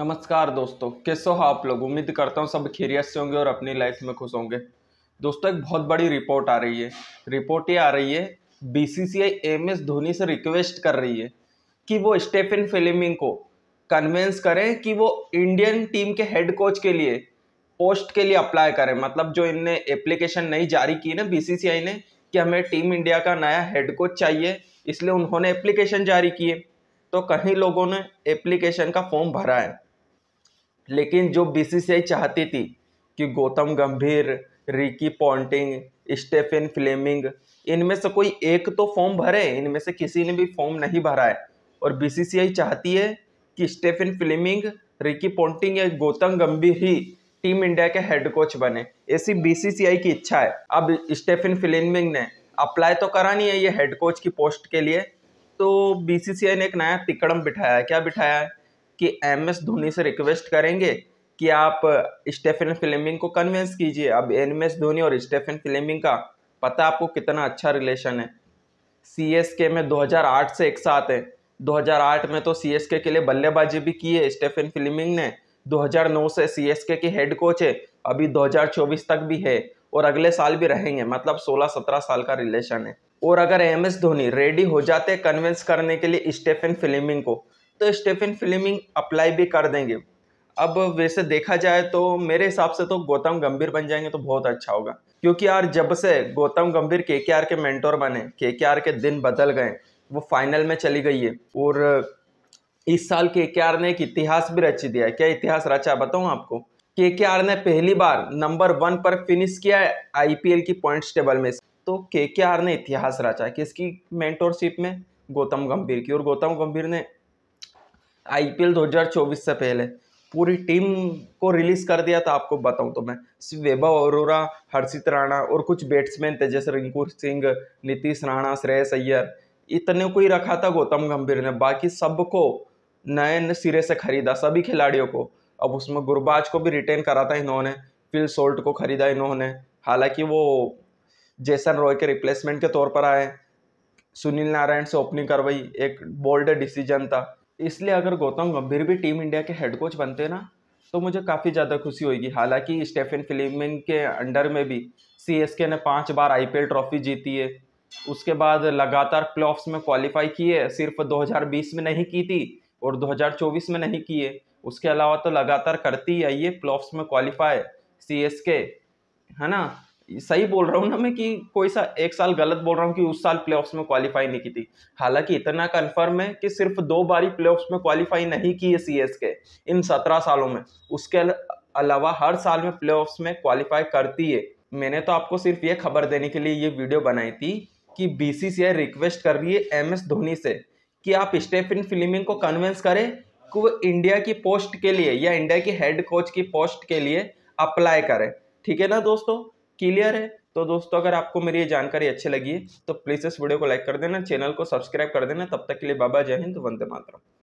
नमस्कार दोस्तों कैसे हो आप लोग उम्मीद करता हूँ सब खैरियत से होंगे और अपनी लाइफ में खुश होंगे दोस्तों एक बहुत बड़ी रिपोर्ट आ रही है रिपोर्ट ये आ रही है बीसीसीआई एमएस धोनी से रिक्वेस्ट कर रही है कि वो स्टेफन फिलिमिंग को कन्वेंस करें कि वो इंडियन टीम के हेड कोच के लिए पोस्ट के लिए अप्लाई करें मतलब जो इनने एप्लीकेशन नहीं जारी की ना बीसीसीआई ने कि हमें टीम इंडिया का नया हेड कोच चाहिए इसलिए उन्होंने एप्लीकेशन जारी किए तो कहीं लोगों ने एप्लीकेशन का फॉर्म भरा है लेकिन जो बीसीसीआई चाहती थी कि गौतम गंभीर रिकी पॉन्टिंग स्टेफिन फ्लेमिंग इनमें से कोई एक तो फॉर्म भरे इनमें से किसी ने भी फॉर्म नहीं भरा है और बीसीसीआई चाहती है कि स्टेफिन फ्लेमिंग रिकी पॉन्टिंग या गौतम गंभीर ही टीम इंडिया के हेड कोच बने ऐसी बीसीसीआई की इच्छा है अब स्टेफिन फ्लेमिंग ने अप्लाई तो करा नहीं है ये हेड कोच की पोस्ट के लिए तो बीसीसीआई ने एक नया तिकड़म बिठाया है क्या बिठाया है कि एम एस धोनी से रिक्वेस्ट करेंगे कि आप स्टेफन फिलेमिंग को कन्विंस कीजिए अब एम एस धोनी और स्टेफन फिलेमिंग का पता आपको कितना अच्छा रिलेशन है सी एस के में 2008 से एक साथ है 2008 में तो सी एस के के लिए बल्लेबाजी भी की है स्टेफन फिलेमिंग ने 2009 से सी एस के की हेड कोच है अभी 2024 तक भी है और अगले साल भी रहेंगे मतलब 16-17 साल का रिलेशन है और अगर एम एस धोनी रेडी हो जाते कन्विंस करने के लिए स्टेफन फिलेमिंग को तो स्टेफिन फिलिमिंग अप्लाई भी कर देंगे अब वैसे देखा जाए तो मेरे हिसाब से तो गौतम गंभीर बन जाएंगे तो बहुत अच्छा होगा क्योंकि यार जब से गौतम गंभीर के के आर के मेंटोर बने के के आर के दिन बदल गए वो फाइनल में चली गई है और इस साल के के आर ने एक इतिहास भी रच दिया है क्या इतिहास रचा बताऊँ आपको के के आर ने पहली बार नंबर वन पर फिनिश किया है आई पी एल की पॉइंट्स टेबल में तो के के आर ने इतिहास रचा है किसकी मेंटोरशिप में गौतम गंभीर की और गौतम गंभीर ने आईपीएल 2024 से पहले पूरी टीम को रिलीज कर दिया था आपको बताऊं तो मैं वैभव अरोरा हर्षित राणा और कुछ बैट्समैन थे जैसे रिंकू सिंह नीतीश राणा श्रेयस अय्यर इतने को ही रखा था गौतम गंभीर ने बाकी सबको नए सिरे से खरीदा सभी खिलाड़ियों को अब उसमें गुरबाज को भी रिटेन करा था इन्होंने फिल सोल्ट को खरीदा इन्होंने हालांकि वो जेसन रॉय के रिप्लेसमेंट के तौर पर आए सुनील नारायण से ओपनिंग करवाई एक बोल्ड डिसीजन था इसलिए अगर गौतम गंभीर भी टीम इंडिया के हेड कोच बनते ना तो मुझे काफ़ी ज़्यादा खुशी होगी हालांकि स्टेफेन फिलिमिन के अंडर में भी सी ने पाँच बार आई ट्रॉफी जीती है उसके बाद लगातार प्लेऑफ्स में क्वालिफाई किए सिर्फ 2020 में नहीं की थी और 2024 में नहीं किए उसके अलावा तो लगातार करती आई है प्लेऑफ्स में क्वालिफाई सी है ना सही बोल रहा हूँ ना मैं कि कोई सा एक साल गलत बोल रहा हूँ कि उस साल प्ले में क्वालिफाई नहीं की थी हालांकि इतना कन्फर्म है कि सिर्फ दो बारी प्ले में क्वालिफाई नहीं की है सी एस के इन सत्रह सालों में उसके अलावा हर साल में प्ले में क्वालिफाई करती है मैंने तो आपको सिर्फ ये खबर देने के लिए ये वीडियो बनाई थी कि बी रिक्वेस्ट कर रही है एम एस धोनी से कि आप स्टेफिन फिल्मिंग को कन्वेंस करें कि वो इंडिया की पोस्ट के लिए या इंडिया की हेड कोच की पोस्ट के लिए अप्लाई करें ठीक है ना दोस्तों क्लियर है तो दोस्तों अगर आपको मेरी ये जानकारी अच्छी लगी है तो प्लीज़ इस वीडियो को लाइक कर देना चैनल को सब्सक्राइब कर देना तब तक के लिए बाबा जय हिंद वंदे मातरम